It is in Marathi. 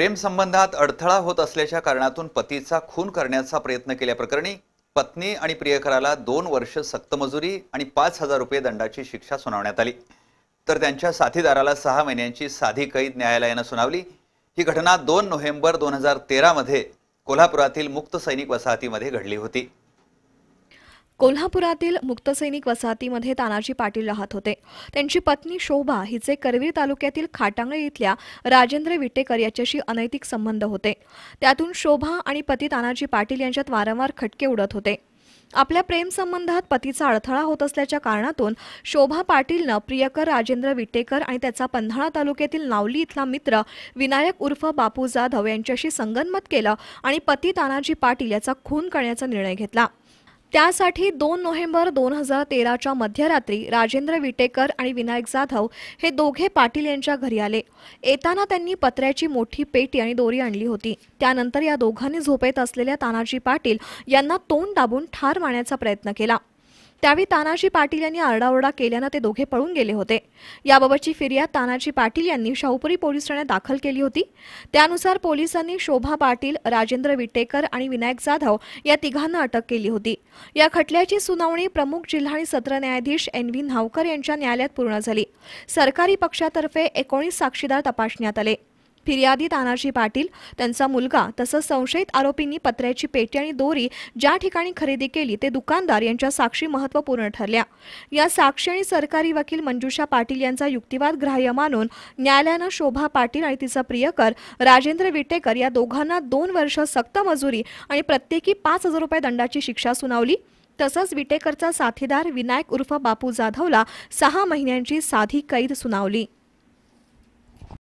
प्रेमसंबंधात अडथळा होत असल्याच्या कारणातून पतीचा खून करण्याचा प्रयत्न केल्याप्रकरणी पत्नी आणि प्रियकराला दोन वर्ष सक्तमजुरी आणि पाच हजार रुपये दंडाची शिक्षा सुनावण्यात आली तर त्यांच्या साथीदाराला सहा महिन्यांची साधी कैद न्यायालयानं सुनावली ही घटना दोन नोव्हेंबर दोन हजार तेरामध्ये कोल्हापुरातील मुक्त सैनिक वसाहतीमध्ये घडली होती कोल्हापुरातील मुक्तसैनिक वसाहतीमध्ये तानाजी पाटील राहत होते त्यांची पत्नी शोभा हिचे करवीर तालुक्यातील खाटांगळे इथल्या राजेंद्र विटेकर याच्याशी अनैतिक संबंध होते त्यातून शोभा आणि पती तानाजी पाटील यांच्यात वारंवार खटके उडत होते आपल्या प्रेमसंबंधात पतीचा अडथळा होत असल्याच्या कारणातून शोभा पाटीलनं प्रियकर राजेंद्र विटेकर आणि त्याचा पन्हाळा तालुक्यातील नावली इथला मित्र विनायक उर्फ बापू जाधव यांच्याशी संगनमत केलं आणि पती तानाजी पाटील याचा खून करण्याचा निर्णय घेतला त्यासाठी दोन नोव्हेंबर दोन हजार तेराच्या मध्यरात्री राजेंद्र विटेकर आणि विनायक जाधव हे दोघे पाटील यांच्या घरी आले येताना त्यांनी पत्र्याची मोठी पेटी आणि दोरी आणली होती त्यानंतर या दोघांनी झोपेत असलेल्या तानाजी पाटील यांना तोंड दाबून ठार मारण्याचा प्रयत्न केला त्यावेळी तानाजी पाटील यांनी आरडाओरडा केल्यानं ते दोघे पळून गेले होते याबाबतची फिर्याद तानाजी पाटील यांनी शाहूपुरी पोलीस ठाण्यात दाखल केली होती त्यानुसार पोलिसांनी शोभा पाटील राजेंद्र विटेकर आणि विनायक जाधव या तिघांना अटक केली होती या खटल्याची सुनावणी प्रमुख जिल्हा आणि सत्र न्यायाधीश एन व्ही न्हावकर यांच्या न्यायालयात पूर्ण झाली सरकारी पक्षातर्फे एकोणीस साक्षीदार तपासण्यात आले फिर्यादी तानाजी पाटील त्यांचा मुलगा तसंच संशयित आरोपींनी पत्र्याची पेटी आणि दोरी ज्या ठिकाणी खरेदी केली ते दुकानदार यांच्या साक्षी महत्त्वपूर्ण ठरल्या या साक्षी आणि सरकारी वकील मंजुषा पाटील यांचा युक्तिवाद ग्राह्य मानून न्यायालयानं शोभा पाटील आणि तिचा प्रियकर राजेंद्र विटेकर या दोघांना दोन वर्ष सक्त मजुरी आणि प्रत्येकी पाच हजार रुपये दंडाची शिक्षा सुनावली तसंच विटेकरचा साथीदार विनायक उर्फ बापू जाधवला सहा महिन्यांची साधी कैद सुनावली